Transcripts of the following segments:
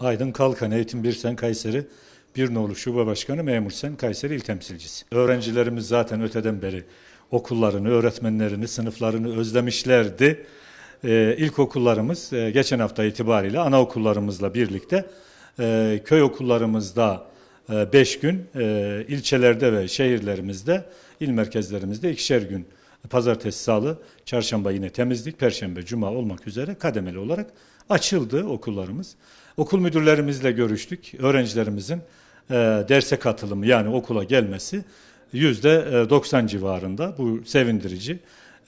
Aydın Kalkan Eğitim Birsen Kayseri bir Birnoğlu Şube Başkanı Memur Sen Kayseri İl Temsilcisi. Öğrencilerimiz zaten öteden beri okullarını, öğretmenlerini, sınıflarını özlemişlerdi. Ee, ilkokullarımız e, geçen hafta itibariyle anaokullarımızla birlikte e, köy okullarımızda 5 e, gün, e, ilçelerde ve şehirlerimizde, il merkezlerimizde ikişer gün pazartesi, salı, çarşamba yine temizlik, perşembe, cuma olmak üzere kademeli olarak Açıldı okullarımız. Okul müdürlerimizle görüştük. Öğrencilerimizin e, derse katılımı yani okula gelmesi yüzde 90 e, civarında. Bu sevindirici.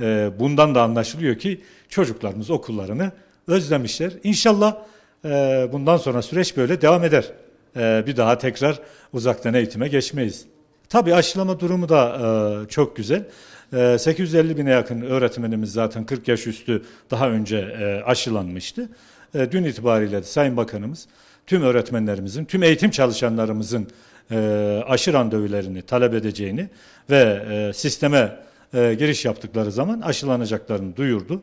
E, bundan da anlaşılıyor ki çocuklarımız okullarını özlemişler. İnşallah e, bundan sonra süreç böyle devam eder. E, bir daha tekrar uzaktan eğitime geçmeyiz. Tabii aşılama durumu da e, çok güzel. 850 ee, bine yakın öğretmenimiz zaten 40 yaş üstü daha önce e, aşılanmıştı. Ee, dün itibariyle Sayın Bakanımız tüm öğretmenlerimizin, tüm eğitim çalışanlarımızın e, aşı randevularını talep edeceğini ve e, sisteme giriş yaptıkları zaman aşılanacaklarını duyurdu.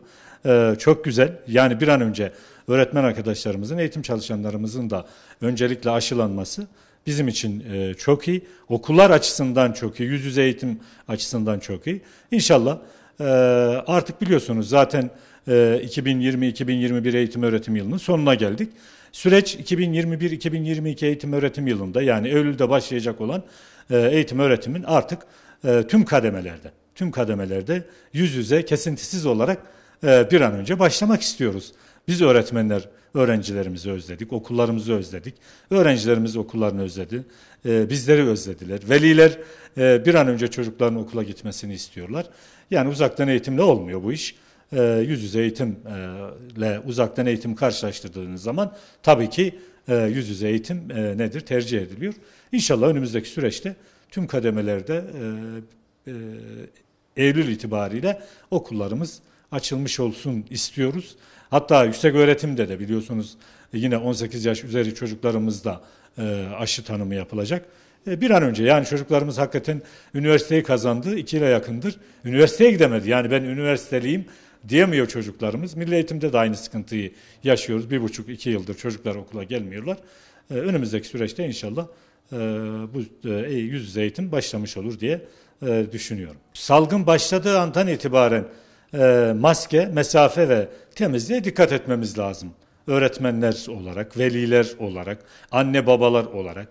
Çok güzel. Yani bir an önce öğretmen arkadaşlarımızın, eğitim çalışanlarımızın da öncelikle aşılanması bizim için e, çok iyi. Okullar açısından çok iyi. Yüz yüze eğitim açısından çok iyi. İnşallah e, artık biliyorsunuz zaten 2020-2021 e, eğitim öğretim yılının sonuna geldik. Süreç 2021-2022 eğitim öğretim yılında yani Eylül'de başlayacak olan eğitim öğretimin artık tüm kademelerde, tüm kademelerde yüz yüze kesintisiz olarak bir an önce başlamak istiyoruz. Biz öğretmenler Öğrencilerimizi özledik, okullarımızı özledik. Öğrencilerimiz okullarını özledi, e, bizleri özlediler. Veliler e, bir an önce çocukların okula gitmesini istiyorlar. Yani uzaktan eğitimle olmuyor bu iş. E, yüz yüze eğitimle e, uzaktan eğitim karşılaştırdığınız zaman tabii ki e, yüz yüze eğitim e, nedir tercih ediliyor. İnşallah önümüzdeki süreçte tüm kademelerde e, e, Eylül itibariyle okullarımız açılmış olsun istiyoruz. Hatta yüksek öğretimde de biliyorsunuz e, yine 18 yaş üzeri çocuklarımızda e, aşı tanımı yapılacak. E, bir an önce yani çocuklarımız hakikaten üniversiteyi kazandı, iki ile yakındır. Üniversiteye gidemedi yani ben üniversiteliyim diyemiyor çocuklarımız. Milli eğitimde de aynı sıkıntıyı yaşıyoruz. Bir buçuk, iki yıldır çocuklar okula gelmiyorlar. Önümüzdeki süreçte inşallah bu yüz yüze eğitim başlamış olur diye düşünüyorum. Salgın başladığı andan itibaren e, maske, mesafe ve temizliğe dikkat etmemiz lazım. Öğretmenler olarak, veliler olarak, anne babalar olarak.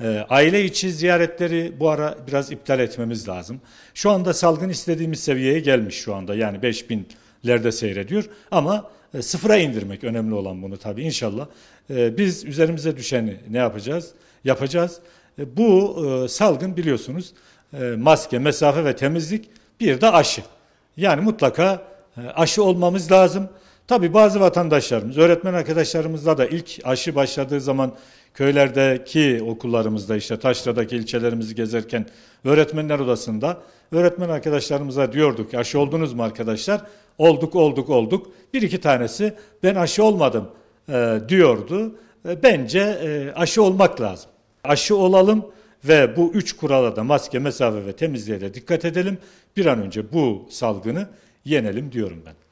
E, aile içi ziyaretleri bu ara biraz iptal etmemiz lazım. Şu anda salgın istediğimiz seviyeye gelmiş şu anda. Yani 5000'lerde seyrediyor ama e, sıfıra indirmek önemli olan bunu tabii inşallah. E, biz üzerimize düşeni ne yapacağız? Yapacağız. E, bu e, salgın biliyorsunuz e, maske, mesafe ve temizlik bir de aşı. Yani mutlaka e, aşı olmamız lazım. Tabi bazı vatandaşlarımız, öğretmen arkadaşlarımızla da ilk aşı başladığı zaman köylerdeki okullarımızda işte Taşra'daki ilçelerimizi gezerken öğretmenler odasında öğretmen arkadaşlarımıza diyorduk aşı oldunuz mu arkadaşlar? Olduk olduk olduk. Bir iki tanesi ben aşı olmadım e, diyordu. E, bence e, aşı olmak lazım. Aşı olalım ve bu üç kurala da maske, mesafe ve temizliğe de dikkat edelim. Bir an önce bu salgını yenelim diyorum ben.